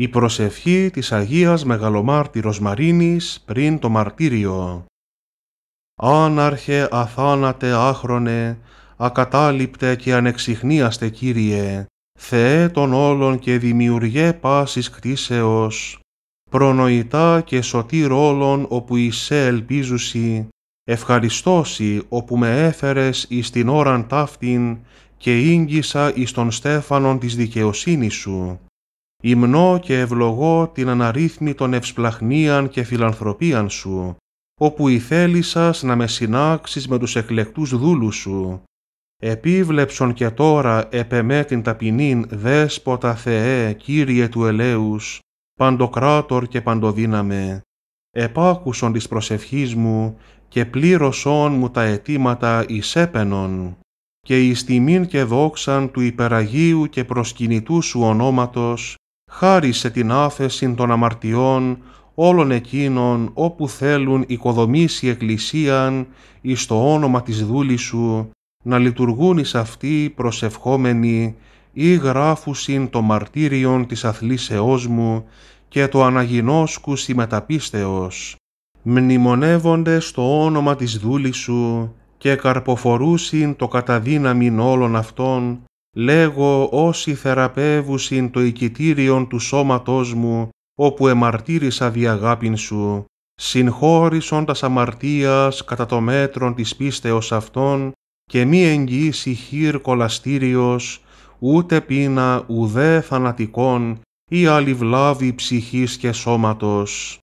Η προσευχή της Αγίας Μεγαλομάρτυρος Μαρίνης πριν το μαρτύριο. Άναρχε αθάνατε άχρονε, ακατάληπτε και ανεξιχνίαστε Κύριε, Θεέ των όλων και δημιουργέ πάσης κτίσεως, προνοητά και σωτή ρόλων όπου εισέ ελπίζουσι, ευχαριστώσι όπου με έφερες εις την ώραν ταύτην και ίγγισα εις τον Στέφανον της δικαιοσύνης σου Υμνώ και ευλογώ την των ευσπλαχνίαν και φιλανθρωπίαν σου, όπου η Σας να με συνάξεις με τους εκλεκτούς δούλους σου. Επίβλεψον και τώρα επεμέ την ταπεινήν δέσποτα Θεέ, Κύριε του ελέους, παντοκράτορ και παντοδύναμε. Επάκουσον της προσευχής μου και πλήρωσόν μου τα αιτήματα εισέπαινον και εις τιμήν και δόξαν του υπεραγίου και προσκυνητού σου ονόματος χάρισε την άφεση των αμαρτιών όλων εκείνων όπου θέλουν οικοδομήσει εκκλησίαν εις το όνομα της δούλης σου, να λειτουργούν εις αυτή προσευχόμενοι ή γράφουσιν το μαρτύριον της αθλήσεώς μου και το αναγινώσκουσι μεταπίστεως. Μνημονεύονται στο όνομα της δούλης σου και καρποφορούσιν το καταδύναμιν όλων αυτών λέγω όσοι θεραπεύουσιν το οικητήριον του σώματός μου, όπου εμαρτύρησα δι' αγάπην σου, τας αμαρτίας κατά το μέτρον της πίστεως αυτών και μη εγγυήσει χείρ κολαστήριος, ούτε πείνα ουδέ θανατικών ή άλλη βλάβη ψυχής και σώματος.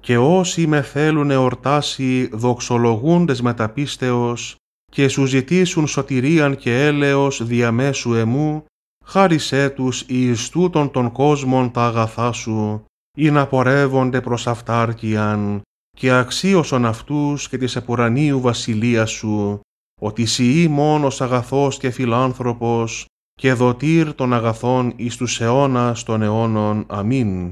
Και όσοι με θέλουν εορτάσει δοξολογούντες μεταπίστεως, και σου ζητήσουν σωτηρίαν και έλεος διαμέσου εμού, χάρισέ τους εις τούτον των κόσμων τα αγαθά σου, ή να πορεύονται προς αυτάρκειαν, και αξίωσον αυτούς και της επουρανίου βασιλεία σου, ότι σιεί μόνος αγαθός και φιλάνθρωπος, και δοτήρ των αγαθών εις τους αιώνας των αιώνων. Αμήν.